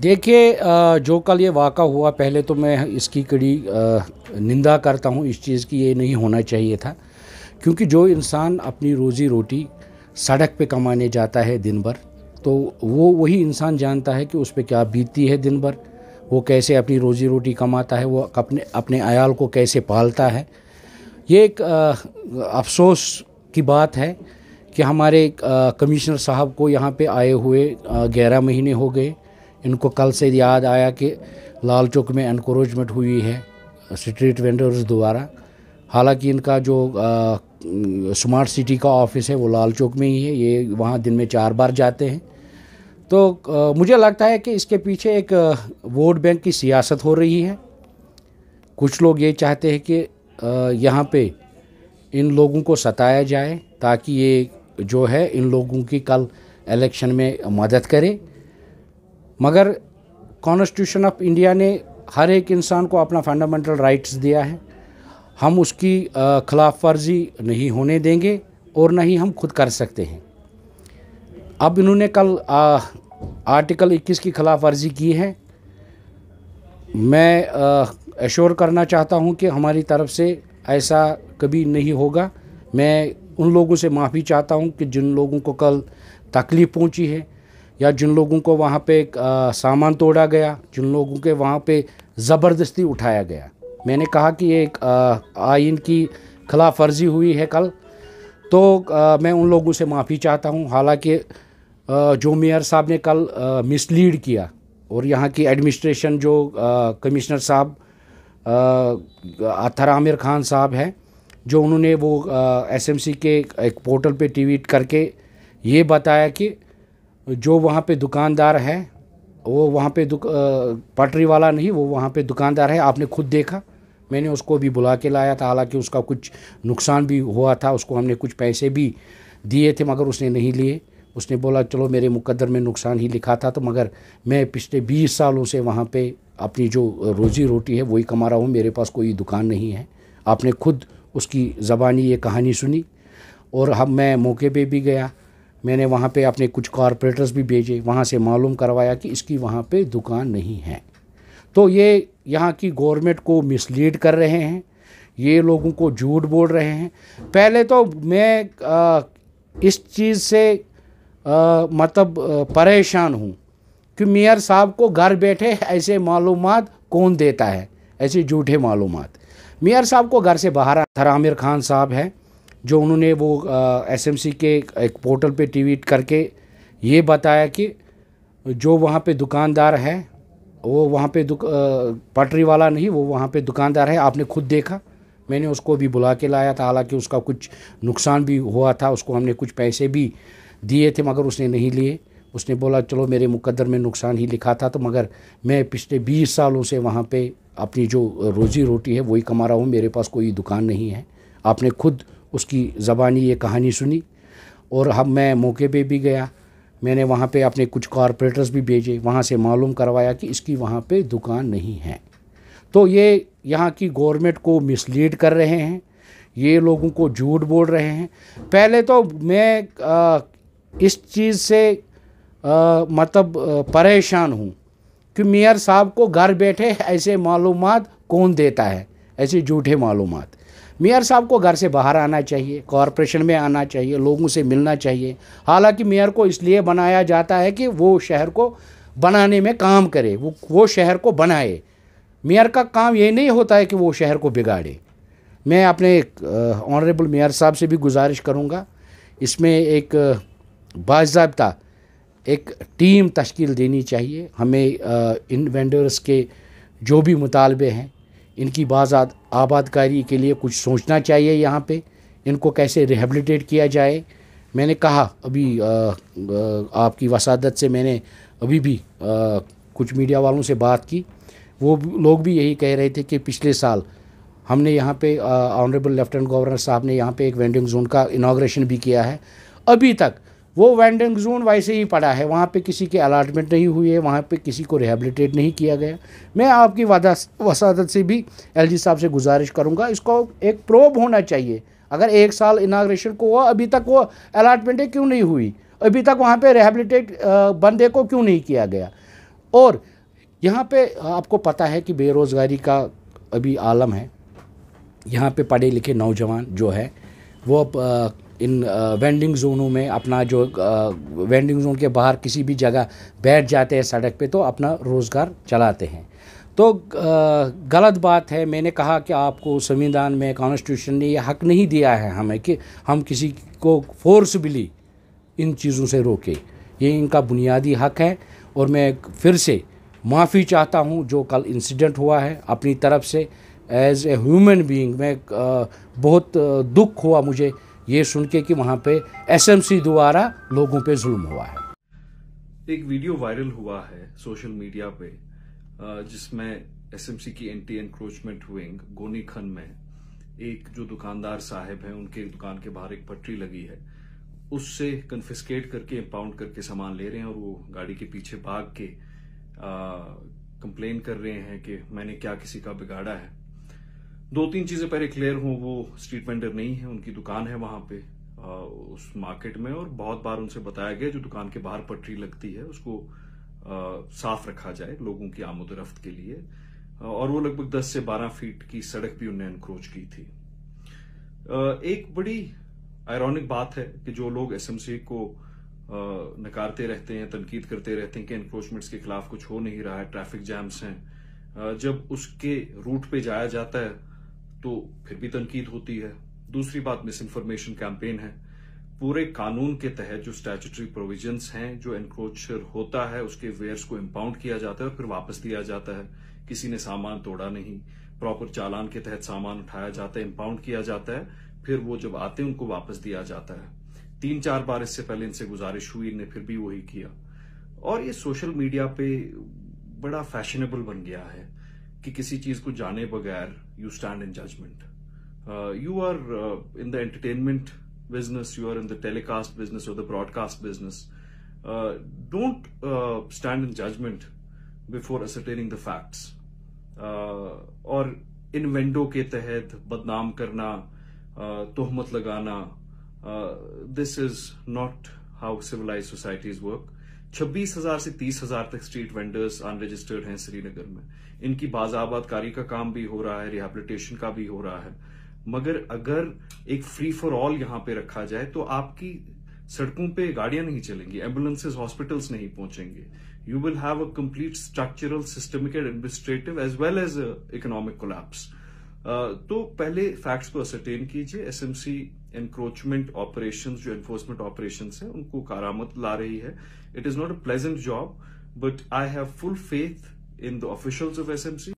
देखिए जो कल ये वाक़ा हुआ पहले तो मैं इसकी कड़ी निंदा करता हूँ इस चीज़ की ये नहीं होना चाहिए था क्योंकि जो इंसान अपनी रोज़ी रोटी सड़क पे कमाने जाता है दिन भर तो वो वही इंसान जानता है कि उस पर क्या बीतती है दिन भर वो कैसे अपनी रोज़ी रोटी कमाता है वो अपने अपने आयाल को कैसे पालता है ये एक अफसोस की बात है कि हमारे कमिश्नर साहब को यहाँ पे आए हुए ग्यारह महीने हो गए इनको कल से याद आया कि लाल चौक में इनक्रोचमेंट हुई है स्ट्रीट वेंडर्स द्वारा हालांकि इनका जो आ, स्मार्ट सिटी का ऑफिस है वो लाल चौक में ही है ये वहाँ दिन में चार बार जाते हैं तो आ, मुझे लगता है कि इसके पीछे एक वोट बैंक की सियासत हो रही है कुछ लोग ये चाहते हैं कि यहाँ पे इन लोगों को सताया जाए ताकि ये जो है इन लोगों की कल इलेक्शन में मदद करे मगर कॉन्स्टिट्यूशन ऑफ इंडिया ने हर एक इंसान को अपना फंडामेंटल राइट्स दिया है हम उसकी खिलाफ वर्जी नहीं होने देंगे और ना ही हम खुद कर सकते हैं अब इन्होंने कल आ, आर्टिकल 21 की खिलाफ वर्जी की है मैं एश्योर करना चाहता हूं कि हमारी तरफ से ऐसा कभी नहीं होगा मैं उन लोगों से माफ़ी चाहता हूं कि जिन लोगों को कल तकलीफ़ पहुंची है या जिन लोगों को वहाँ पे सामान तोड़ा गया जिन लोगों के वहाँ पे ज़बरदस्ती उठाया गया मैंने कहा कि एक आइन की खिलाफ वर्जी हुई है कल तो आ, मैं उन लोगों से माफ़ी चाहता हूँ हालांकि जो मेयर साहब ने कल मिसलीड किया और यहाँ की एडमिनिस्ट्रेशन जो कमिश्नर साहब अथर आमिर खान साहब हैं जो उन्होंने वो एसएमसी के एक पोर्टल पे ट्वीट करके ये बताया कि जो वहाँ पे दुकानदार है वो वहाँ पे पटरी वाला नहीं वो वहाँ पे दुकानदार है आपने खुद देखा मैंने उसको भी बुला के लाया था हालांकि उसका कुछ नुकसान भी हुआ था उसको हमने कुछ पैसे भी दिए थे मगर उसने नहीं लिए उसने बोला चलो मेरे मुकद्दर में नुकसान ही लिखा था तो मगर मैं पिछले बीस सालों से वहाँ पर अपनी जो रोज़ी रोटी है वही कमा रहा हूँ मेरे पास कोई दुकान नहीं है आपने खुद उसकी ज़बानी ये कहानी सुनी और हम मैं मौके पे भी गया मैंने वहाँ पे अपने कुछ कॉरपोरेटर्स भी भेजे वहाँ से मालूम करवाया कि इसकी वहाँ पे दुकान नहीं है तो ये यहाँ की गवर्नमेंट को मिसलीड कर रहे हैं ये लोगों को झूठ बोल रहे हैं पहले तो मैं आ, इस चीज़ से आ, मतलब परेशान हूँ कि मेयर साहब को घर बैठे ऐसे मालूम कौन देता है ऐसे झूठे मालूम मेयर साहब को घर से बाहर आमिर खान साहब हैं जो उन्होंने वो एसएमसी के एक पोर्टल पे ट्वीट करके ये बताया कि जो वहाँ पे दुकानदार है वो वहाँ पे पटरी वाला नहीं वो वहाँ पे दुकानदार है आपने खुद देखा मैंने उसको भी बुला के लाया था हालांकि उसका कुछ नुकसान भी हुआ था उसको हमने कुछ पैसे भी दिए थे मगर उसने नहीं लिए उसने बोला चलो मेरे मुकद्दर में नुकसान ही लिखा था तो मगर मैं पिछले बीस सालों से वहाँ पे अपनी जो रोज़ी रोटी है वही कमा रहा हूँ मेरे पास कोई दुकान नहीं है आपने खुद उसकी ज़बानी ये कहानी सुनी और हम मैं मौके पे भी गया मैंने वहाँ पे अपने कुछ कॉरपोरेटर्स भी भेजे वहाँ से मालूम करवाया कि इसकी वहाँ पे दुकान नहीं है तो ये यहाँ की गवर्नमेंट को मिसलीड कर रहे हैं ये लोगों को झूठ बोल रहे हैं पहले तो मैं आ, इस चीज़ से आ, मतलब परेशान हूँ कि मेयर साहब को घर बैठे ऐसे मालूम कौन देता है ऐसे झूठे मालूम मेयर साहब को घर से बाहर आना चाहिए कॉरपोरेशन में आना चाहिए लोगों से मिलना चाहिए हालांकि मेयर को इसलिए बनाया जाता है कि वो शहर को बनाने में काम करे वो वो शहर को बनाए मेयर का काम ये नहीं होता है कि वो शहर को बिगाड़े मैं अपने ऑनरेबल मेयर साहब से भी गुजारिश करूँगा इसमें एक बाबा एक टीम तश्कील देनी चाहिए हमें इन वेंडर्स के जो भी मुतालबे हैं इनकी बाज़ आबादकारी के लिए कुछ सोचना चाहिए यहाँ पे इनको कैसे रिहेबलीटेट किया जाए मैंने कहा अभी आ, आ, आपकी वसादत से मैंने अभी भी आ, कुछ मीडिया वालों से बात की वो लोग भी यही कह रहे थे कि पिछले साल हमने यहाँ पे ऑनरेबल लेफ्टिनेंट गवर्नर साहब ने यहाँ पे एक वेंडिंग जोन का इनाग्रेशन भी किया है अभी तक वो वेंडिंग जोन वैसे ही पड़ा है वहाँ पे किसी के अलाटमेंट नहीं हुई है वहाँ पे किसी को रिहेबलीटेट नहीं किया गया मैं आपकी वादा वसादत से भी एलजी साहब से गुजारिश करूँगा इसको एक प्रोब होना चाहिए अगर एक साल इनाग्रेशन को हुआ अभी तक वो अलाटमेंट क्यों नहीं हुई अभी तक वहाँ पर रिहेबलीटेट बंदे को क्यों नहीं किया गया और यहाँ पर आपको पता है कि बेरोज़गारी का अभी आलम है यहाँ पर पढ़े लिखे नौजवान जो है वो इन वेंडिंग जोनों में अपना जो वेंडिंग जोन के बाहर किसी भी जगह बैठ जाते हैं सड़क पे तो अपना रोज़गार चलाते हैं तो गलत बात है मैंने कहा कि आपको संविधान में कॉन्स्टिट्यूशन ने यह हक नहीं दिया है हमें कि हम किसी को फोर्सबली इन चीज़ों से रोके ये इनका बुनियादी हक है और मैं फिर से माफ़ी चाहता हूँ जो कल इंसिडेंट हुआ है अपनी तरफ से एज़ ए ह्यूमन बीइंग मैं बहुत दुख हुआ मुझे ये सुन के कि वहाँ पे एसएमसी द्वारा लोगों पे जुल्म हुआ है एक वीडियो वायरल हुआ है सोशल मीडिया पे जिसमें एसएमसी की एंटी एनक्रोचमेंट विंग गोनीखन में एक जो दुकानदार साहब हैं उनके दुकान के बाहर एक पटरी लगी है उससे कन्फिस्केट करके इम्पाउंड करके सामान ले रहे हैं और वो गाड़ी के पीछे भाग के कंप्लेन कर रहे हैं कि मैंने क्या किसी का बिगाड़ा है दो तीन चीजें पहले क्लियर हों वो स्ट्रीट वेंडर नहीं है उनकी दुकान है वहां पे आ, उस मार्केट में और बहुत बार उनसे बताया गया जो दुकान के बाहर पटरी लगती है उसको आ, साफ रखा जाए लोगों की आमोदरफ्त के लिए और वो लगभग 10 से 12 फीट की सड़क भी उन्हें एनक्रोच की थी एक बड़ी आयरॉनिक बात है कि जो लोग एसएमसी को नकारते रहते हैं तनकीद करते रहते हैं कि एनक्रोचमेंट्स के खिलाफ कुछ हो नहीं रहा है ट्रैफिक जैम्स हैं जब उसके रूट पे जाया जाता है तो फिर भी तनकीद होती है दूसरी बात मिस इन्फॉर्मेशन कैंपेन है पूरे कानून के तहत जो स्टैचूटरी प्रोविजंस हैं जो एनक्रोचर होता है उसके वेयर्स को इम्पाउंड किया जाता है और फिर वापस दिया जाता है किसी ने सामान तोड़ा नहीं प्रॉपर चालान के तहत सामान उठाया जाता है इम्पाउंड किया जाता है फिर वो जब आते हैं उनको वापस दिया जाता है तीन चार बार इससे पहले इनसे गुजारिश हुई इनने फिर भी वही किया और ये सोशल मीडिया पे बड़ा फैशनेबल बन गया है कि किसी चीज को जाने बगैर you stand in judgment you are in the entertainment business you are in the telecast business और the broadcast business don't stand in judgment before ascertaining the facts और इन वेंडो के तहत बदनाम करना uh, तोहमत लगाना this is not how civilise societies work छब्बीस हजार से तीस हजार तक स्ट्रीट वेंडर्स अनरजिस्टर्ड हैं श्रीनगर में इनकी बाजाबादकारी का काम भी हो रहा है रिहेबिलिटेशन का भी हो रहा है मगर अगर एक फ्री फॉर ऑल यहां पे रखा जाए तो आपकी सड़कों पे गाड़ियां नहीं चलेंगी एम्बुलेंसेज हॉस्पिटल्स नहीं पहुंचेंगे you will have a complete structural systemic and administrative as well as economic collapse तो पहले फैक्ट्स को असरटेन कीजिए एसएमसी एनक्रोचमेंट ऑपरेशन जो एनफोर्समेंट ऑपरेशन है उनको कारामत ला रही है it is not a pleasant job but I have full faith in the officials of SMC